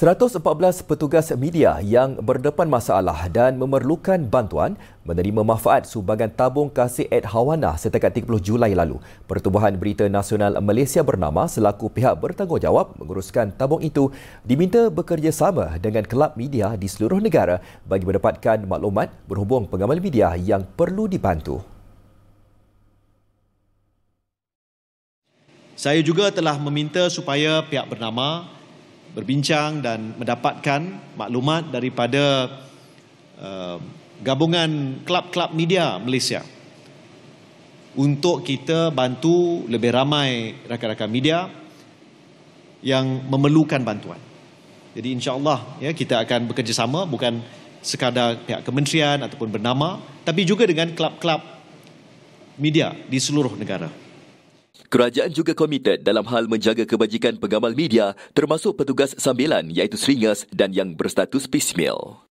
114 petugas media yang berdepan masalah dan memerlukan bantuan menerima manfaat sumbangan tabung kasih Ed Hawana setakat 30 Julai lalu. Pertubuhan Berita Nasional Malaysia bernama selaku pihak bertanggungjawab menguruskan tabung itu diminta bekerjasama dengan kelab media di seluruh negara bagi mendapatkan maklumat berhubung pengamal media yang perlu dibantu. Saya juga telah meminta supaya pihak bernama berbincang dan mendapatkan maklumat daripada uh, gabungan kelab-kelab media Malaysia untuk kita bantu lebih ramai rakan-rakan media yang memerlukan bantuan. Jadi insyaallah ya kita akan bekerjasama bukan sekadar pihak kementerian ataupun bernama tapi juga dengan kelab-kelab media di seluruh negara. Kerajaan juga komited dalam hal menjaga kebajikan pengamal media termasuk petugas sambilan iaitu seringas dan yang berstatus pismil.